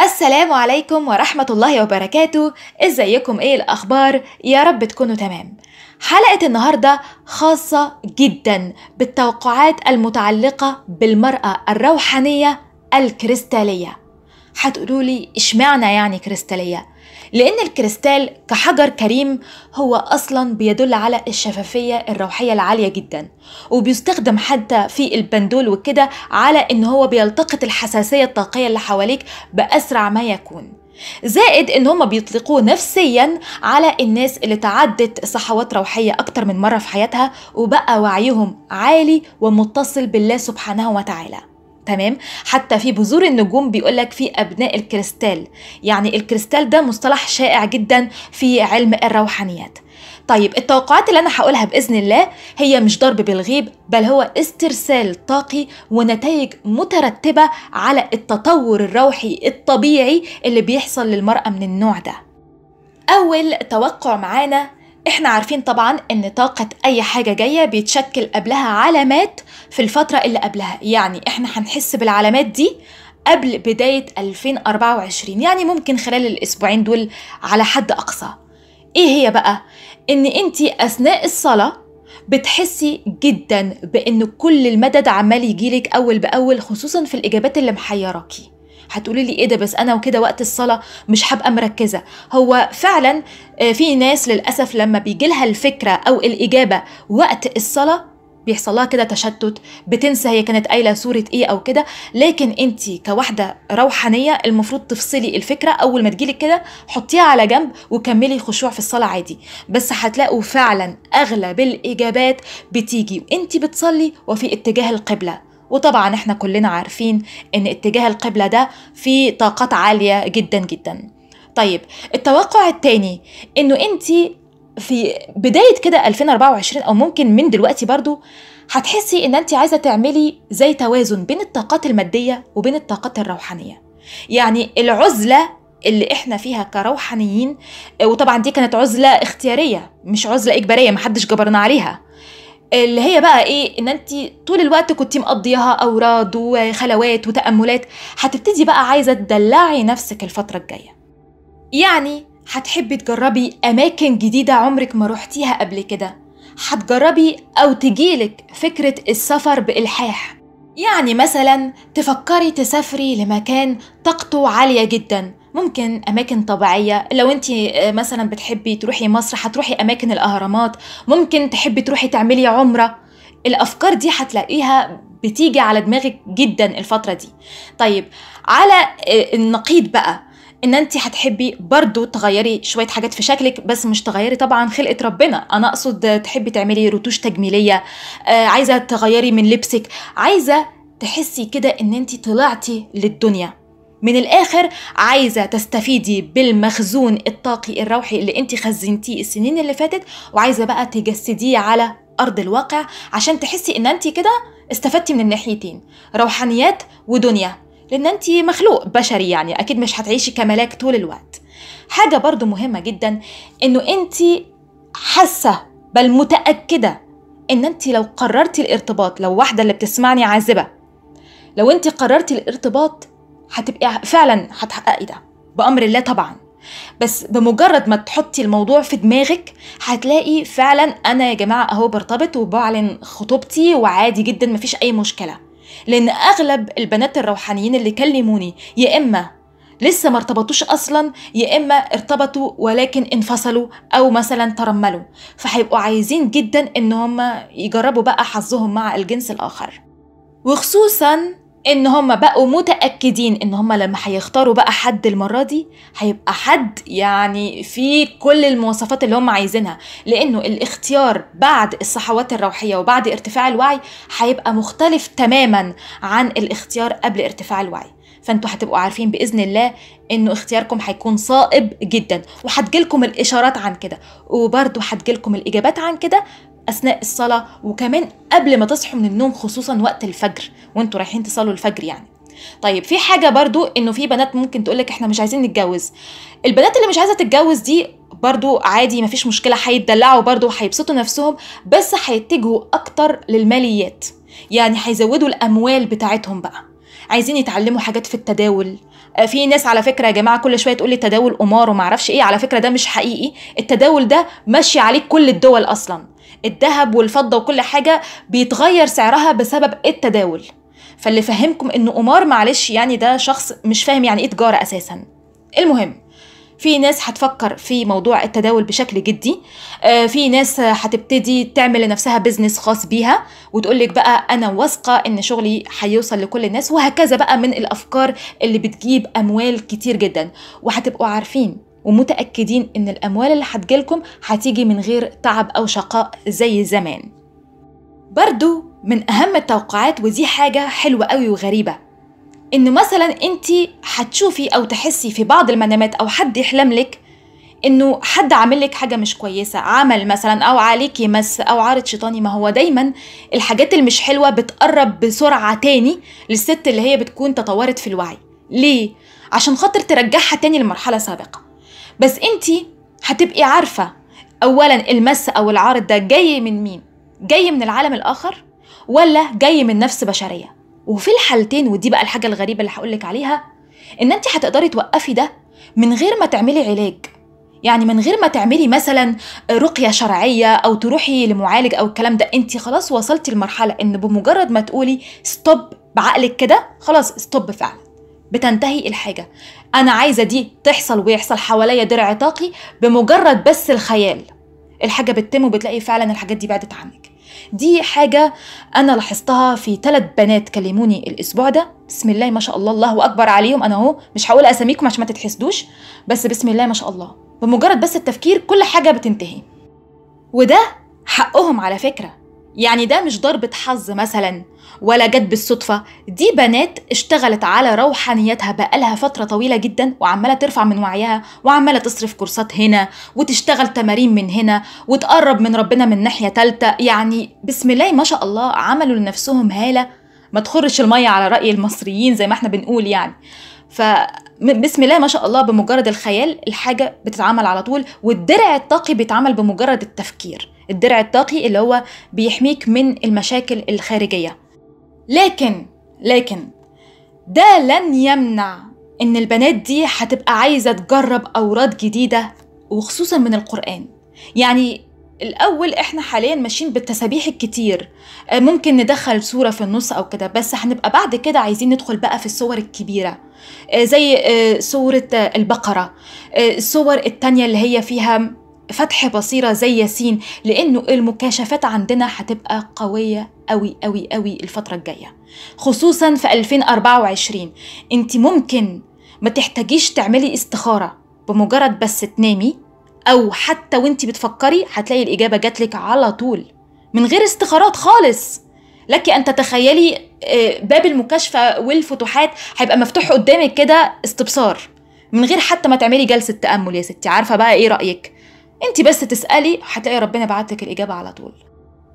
السلام عليكم ورحمة الله وبركاته ازيكم ايه الاخبار يا رب تكونوا تمام حلقة النهاردة خاصة جدا بالتوقعات المتعلقة بالمرأة الروحانية الكريستالية هتقولوا لي اشمعنى يعني كريستالية؟ لأن الكريستال كحجر كريم هو أصلا بيدل على الشفافية الروحية العالية جدا وبيستخدم حتى في البندول وكده على إن هو بيلتقط الحساسية الطاقية اللي حواليك بأسرع ما يكون زائد ان هما بيطلقوه نفسيا على الناس اللي تعدت صحوات روحيه اكتر من مره في حياتها وبقى وعيهم عالي ومتصل بالله سبحانه وتعالى تمام حتى في بذور النجوم بيقولك في ابناء الكريستال يعني الكريستال ده مصطلح شائع جدا في علم الروحانيات طيب التوقعات اللي انا هقولها باذن الله هي مش ضرب بالغيب بل هو استرسال طاقي ونتائج مترتبه على التطور الروحي الطبيعي اللي بيحصل للمراه من النوع ده اول توقع معانا احنا عارفين طبعا ان طاقة اي حاجة جاية بيتشكل قبلها علامات في الفترة اللي قبلها يعني احنا هنحس بالعلامات دي قبل بداية 2024 يعني ممكن خلال الاسبوعين دول على حد اقصى ايه هي بقى ان انتي اثناء الصلاه بتحسي جدا بان كل المدد عمال يجيلك اول باول خصوصا في الاجابات اللي محيراكي هتقولي لي ايه ده بس انا وكده وقت الصلاه مش هبقى مركزه هو فعلا آه، في ناس للاسف لما بيجي لها الفكره او الاجابه وقت الصلاه بيحصل لها كده تشتت بتنسى هي كانت قايله سوره ايه او كده لكن انت كواحده روحانيه المفروض تفصلي الفكره اول ما تجيلك كده حطيها على جنب وكملي خشوع في الصلاه عادي بس هتلاقوا فعلا اغلب الاجابات بتيجي وانت بتصلي وفي اتجاه القبله وطبعا احنا كلنا عارفين ان اتجاه القبلة ده في طاقات عالية جدا جدا طيب التوقع التاني انه انت في بداية كده 2024 او ممكن من دلوقتي برضو هتحسي ان انت عايزة تعملي زي توازن بين الطاقات المادية وبين الطاقات الروحانية يعني العزلة اللي احنا فيها كروحانيين وطبعا دي كانت عزلة اختيارية مش عزلة اجبارية محدش جبرنا عليها اللي هي بقى ايه ان انت طول الوقت كنت مقضيها اوراد وخلوات وتاملات هتبتدي بقى عايزه تدلعي نفسك الفتره الجايه يعني هتحبي تجربي اماكن جديده عمرك ما روحتيها قبل كده هتجربي او تجيلك فكره السفر بالحاح يعني مثلا تفكري تسافري لمكان طاقته عاليه جدا ممكن اماكن طبيعيه لو انت آه، مثلا بتحبي تروحي مصر هتروحي اماكن الاهرامات ممكن تحبي تروحي تعملي عمره الافكار دي هتلاقيها بتيجي على دماغك جدا الفتره دي طيب على آه، النقيض بقى ان انت هتحبي برضو تغيري شويه حاجات في شكلك بس مش تغيري طبعا خلقه ربنا انا اقصد تحبي تعملي رتوش تجميليه آه عايزه تغيري من لبسك عايزه تحسي كده ان انت طلعتي للدنيا من الاخر عايزه تستفيدي بالمخزون الطاقي الروحي اللي انت خزنتيه السنين اللي فاتت وعايزه بقى تجسديه على ارض الواقع عشان تحسي ان انت كده استفدتي من الناحيتين روحانيات ودنيا لان انت مخلوق بشري يعني اكيد مش هتعيشي كملاك طول الوقت حاجه برضو مهمه جدا انه انت حاسه بل متاكده ان انت لو قررتي الارتباط لو واحده اللي بتسمعني عازبه لو انت قررتي الارتباط هتبقي فعلا هتحققي ده بأمر الله طبعا بس بمجرد ما تحطي الموضوع في دماغك هتلاقي فعلا انا يا جماعه اهو برتبط وبعلن خطوبتي وعادي جدا مفيش اي مشكله لان اغلب البنات الروحانيين اللي كلموني يا اما لسه ما ارتبطوش اصلا يا اما ارتبطوا ولكن انفصلوا او مثلا ترملوا فهيبقوا عايزين جدا ان هم يجربوا بقى حظهم مع الجنس الاخر وخصوصا ان هم بقوا متاكدين ان هم لما هيختاروا بقى حد المره دي هيبقى حد يعني في كل المواصفات اللي هم عايزينها لانه الاختيار بعد الصحوات الروحيه وبعد ارتفاع الوعي هيبقى مختلف تماما عن الاختيار قبل ارتفاع الوعي فانتوا هتبقوا عارفين باذن الله انه اختياركم هيكون صائب جدا وهتجيلكم الاشارات عن كده وبرده هتجيلكم الاجابات عن كده اثناء الصلاه وكمان قبل ما تصحوا من النوم خصوصا وقت الفجر وانتوا رايحين تصلوا الفجر يعني طيب في حاجه برضو انه في بنات ممكن تقولك احنا مش عايزين نتجوز البنات اللي مش عايزه تتجوز دي برضو عادي مفيش مشكله هيتدلعوا برضو وهيبسطوا نفسهم بس هيتجهوا اكتر للماليات يعني هيزودوا الاموال بتاعتهم بقى عايزين يتعلموا حاجات في التداول آه، في ناس على فكره يا جماعه كل شويه تقول لي تداول قمار وما اعرفش ايه على فكره ده مش حقيقي التداول ده ماشي عليه كل الدول اصلا الذهب والفضة وكل حاجة بيتغير سعرها بسبب التداول فاللي فهمكم ان قمار معلش يعني ده شخص مش فاهم يعني ايه تجارة اساسا المهم في ناس هتفكر في موضوع التداول بشكل جدي آه، في ناس هتبتدي تعمل لنفسها بيزنس خاص بيها وتقول لك بقى انا واثقه ان شغلي هيوصل لكل الناس وهكذا بقى من الافكار اللي بتجيب اموال كتير جدا وهتبقوا عارفين ومتأكدين إن الأموال اللي هتجيلكم هتيجي من غير تعب أو شقاء زي زمان برضو من أهم التوقعات ودي حاجة حلوة قوي وغريبة إن مثلا أنت هتشوفي أو تحسي في بعض المنامات أو حد يحلم لك انه حد عامل لك حاجه مش كويسه عمل مثلا او عليكي مس او عارض شيطاني ما هو دايما الحاجات اللي مش حلوه بتقرب بسرعه تاني للست اللي هي بتكون تطورت في الوعي ليه عشان خاطر ترجعها تاني لمرحله سابقه بس انت هتبقي عارفه اولا المس او العارض ده جاي من مين جاي من العالم الاخر ولا جاي من نفس بشريه وفي الحالتين ودي بقى الحاجه الغريبه اللي هقولك عليها ان انت هتقدري توقفي ده من غير ما تعملي علاج يعني من غير ما تعملي مثلا رقيه شرعيه او تروحي لمعالج او الكلام ده انت خلاص وصلتي لمرحله ان بمجرد ما تقولي ستوب بعقلك كده خلاص ستوب فعلا بتنتهي الحاجة أنا عايزة دي تحصل ويحصل حواليا درع طاقي بمجرد بس الخيال الحاجة بتتم وبتلاقي فعلا الحاجات دي بعدت عنك دي حاجة أنا لاحظتها في ثلاث بنات كلموني الأسبوع ده بسم الله ما شاء الله الله أكبر عليهم أنا أهو مش هقول أساميكم عشان ما تتحسدوش بس بسم الله ما شاء الله بمجرد بس التفكير كل حاجة بتنتهي وده حقهم على فكرة يعني ده مش ضربة حظ مثلا ولا جت بالصدفة دي بنات اشتغلت على روحانيتها بقالها فترة طويلة جدا وعمالة ترفع من وعيها وعمالة تصرف كورسات هنا وتشتغل تمارين من هنا وتقرب من ربنا من ناحية تالتة يعني بسم الله ما شاء الله عملوا لنفسهم هالة ما تخرش المية على رأي المصريين زي ما احنا بنقول يعني ف بسم الله ما شاء الله بمجرد الخيال الحاجة بتتعمل على طول والدرع الطاقي بيتعمل بمجرد التفكير الدرع الطاقي اللي هو بيحميك من المشاكل الخارجية لكن لكن ده لن يمنع ان البنات دي هتبقى عايزة تجرب أوراد جديدة وخصوصا من القرآن يعني الأول إحنا حاليا ماشيين بالتسابيح الكتير آه، ممكن ندخل سورة في النص أو كده بس هنبقى بعد كده عايزين ندخل بقى في الصور الكبيرة آه، زي آه، سورة البقرة الصور التانية اللي هي فيها فتح بصيرة زي ياسين لأنه المكاشفات عندنا هتبقى قوية أوي أوي أوي الفترة الجاية خصوصا في 2024 أنت ممكن ما تحتاجيش تعملي استخارة بمجرد بس تنامي أو حتى وانت بتفكري هتلاقي الإجابة جاتلك على طول من غير استخارات خالص لك أن تتخيلي آه، باب المكاشفة والفتوحات هيبقى مفتوح قدامك كده استبصار من غير حتى ما تعملي جلسة تأمل يا ستي عارفة بقى إيه رأيك انت بس تسالي هتلاقي ربنا بعت لك الاجابه على طول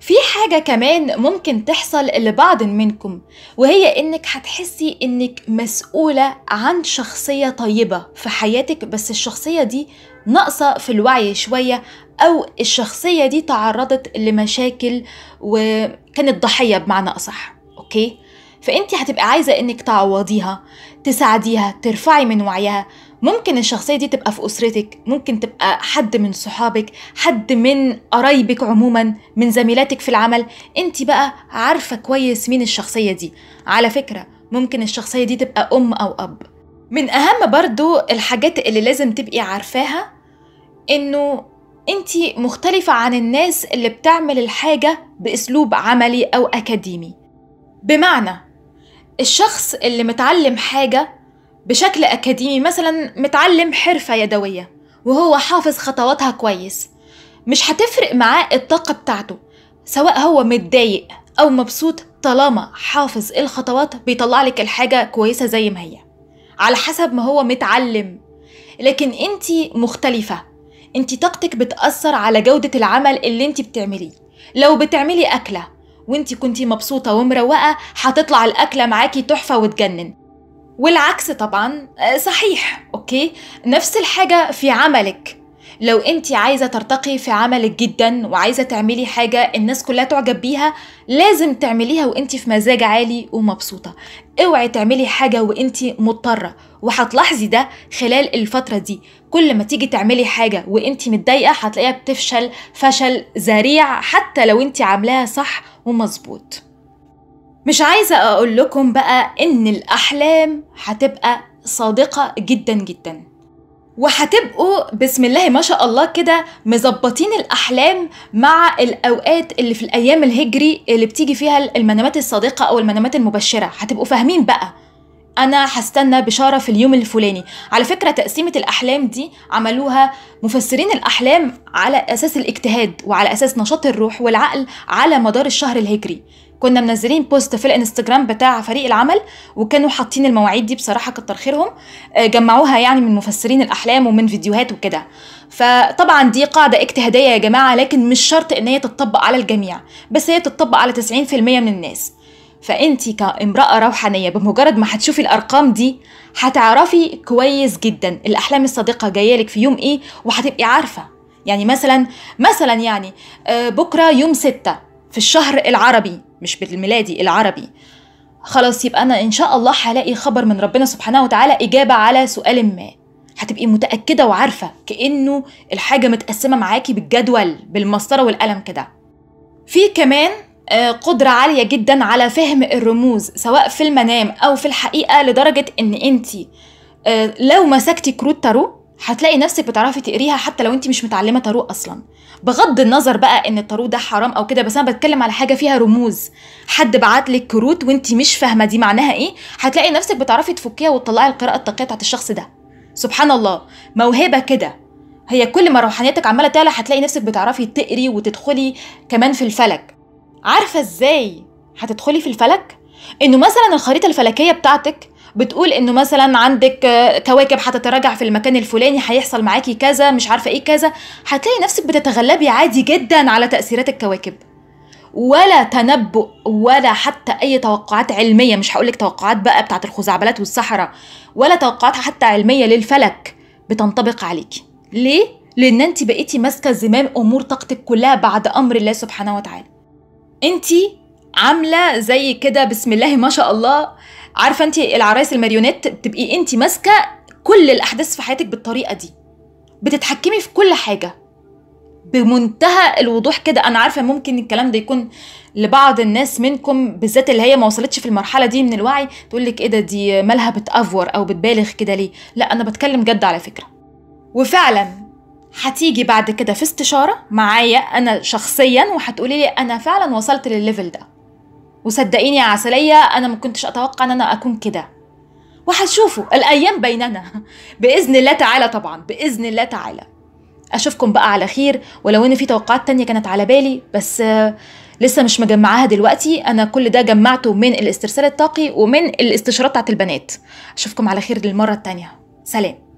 في حاجه كمان ممكن تحصل لبعض منكم وهي انك هتحسي انك مسؤوله عن شخصيه طيبه في حياتك بس الشخصيه دي ناقصه في الوعي شويه او الشخصيه دي تعرضت لمشاكل وكانت ضحيه بمعنى اصح اوكي فانت هتبقى عايزه انك تعوضيها تساعديها ترفعي من وعيها ممكن الشخصية دي تبقى في أسرتك ممكن تبقى حد من صحابك حد من قرايبك عموما من زميلاتك في العمل انت بقى عارفة كويس مين الشخصية دي على فكرة ممكن الشخصية دي تبقى أم أو أب من أهم برضو الحاجات اللي لازم تبقي عارفاها إنه انت مختلفة عن الناس اللي بتعمل الحاجة بأسلوب عملي أو أكاديمي بمعنى الشخص اللي متعلم حاجة بشكل أكاديمي مثلا متعلم حرفة يدوية وهو حافظ خطواتها كويس مش هتفرق معاه الطاقة بتاعته سواء هو متضايق أو مبسوط طالما حافظ الخطوات بيطلع لك الحاجة كويسة زي ما هي على حسب ما هو متعلم لكن انت مختلفة انت طاقتك بتأثر على جودة العمل اللي انت بتعمليه لو بتعملي أكلة وانت كنتي مبسوطة ومروقة هتطلع الأكلة معاكي تحفة وتجنن والعكس طبعا آه، صحيح اوكي نفس الحاجه في عملك لو انت عايزه ترتقي في عملك جدا وعايزه تعملي حاجه الناس كلها تعجب بيها لازم تعمليها وانت في مزاج عالي ومبسوطه اوعي تعملي حاجه وانت مضطره وهتلاحظي ده خلال الفتره دي كل ما تيجي تعملي حاجه وانت متضايقه هتلاقيها بتفشل فشل ذريع حتى لو انت عاملاها صح ومظبوط مش عايزة أقول لكم بقى إن الأحلام هتبقى صادقة جدا جدا وهتبقوا بسم الله ما شاء الله كده مظبطين الأحلام مع الأوقات اللي في الأيام الهجري اللي بتيجي فيها المنامات الصادقة أو المنامات المبشرة هتبقوا فاهمين بقى انا هستنى بشاره في اليوم الفلاني على فكره تقسيمه الاحلام دي عملوها مفسرين الاحلام على اساس الاجتهاد وعلى اساس نشاط الروح والعقل على مدار الشهر الهجري كنا منزلين بوست في الانستجرام بتاع فريق العمل وكانوا حاطين المواعيد دي بصراحه كتر خيرهم آه، جمعوها يعني من مفسرين الاحلام ومن فيديوهات وكده فطبعا دي قاعده اجتهاديه يا جماعه لكن مش شرط ان هي تتطبق على الجميع بس هي تتطبق على 90% من الناس فانت كامراه روحانيه بمجرد ما هتشوفي الارقام دي هتعرفي كويس جدا الاحلام الصادقه جايه لك في يوم ايه وهتبقي عارفه يعني مثلا مثلا يعني آه، بكره يوم ستة في الشهر العربي مش بالميلادي العربي خلاص يبقى انا ان شاء الله هلاقي خبر من ربنا سبحانه وتعالى اجابه على سؤال ما هتبقي متاكده وعارفه كانه الحاجه متقسمه معاكي بالجدول بالمسطره والقلم كده في كمان آه، قدرة عالية جدا على فهم الرموز سواء في المنام أو في الحقيقة لدرجة إن أنت آه، لو مسكتي كروت تارو هتلاقي نفسك بتعرفي تقريها حتى لو انت مش متعلمه تارو اصلا بغض النظر بقى ان التارو ده حرام او كده بس انا بتكلم على حاجه فيها رموز حد بعت لك كروت وانت مش فاهمه دي معناها ايه هتلاقي نفسك بتعرفي تفكيها وتطلعي القراءه الطاقيه بتاعت الشخص ده سبحان الله موهبه كده هي كل ما روحانيتك عماله تعلى هتلاقي نفسك بتعرفي تقري وتدخلي كمان في الفلك عارفه ازاي هتدخلي في الفلك انه مثلا الخريطه الفلكيه بتاعتك بتقول انه مثلا عندك كواكب هتتراجع في المكان الفلاني هيحصل معاكي كذا مش عارفه ايه كذا هتلاقي نفسك بتتغلبي عادي جدا على تاثيرات الكواكب ولا تنبؤ ولا حتى اي توقعات علميه مش هقولك توقعات بقى بتاعه الخزعبلات والسحره ولا توقعات حتى علميه للفلك بتنطبق عليكي ليه لان انت بقيتي ماسكه زمام امور طاقتك كلها بعد امر الله سبحانه وتعالى انت عامله زي كده بسم الله ما شاء الله عارفه انت العرايس الماريونيت تبقي انت ماسكه كل الاحداث في حياتك بالطريقه دي بتتحكمي في كل حاجه بمنتهى الوضوح كده انا عارفه ممكن الكلام ده يكون لبعض الناس منكم بالذات اللي هي ما وصلتش في المرحله دي من الوعي تقول لك ايه ده دي مالها بتافور او بتبالغ كده ليه لا انا بتكلم جد على فكره وفعلا هتيجي بعد كده في استشاره معايا انا شخصيا وهتقولي لي انا فعلا وصلت للليفل ده وصدقيني يا عسلية أنا ما كنتش أتوقع إن أنا أكون كده وهتشوفوا الأيام بيننا بإذن الله تعالى طبعا بإذن الله تعالى أشوفكم بقى على خير ولو إن في توقعات تانية كانت على بالي بس آه، لسه مش مجمعاها دلوقتي أنا كل ده جمعته من الاسترسال الطاقي ومن الاستشارات بتاعت البنات أشوفكم على خير للمرة التانية سلام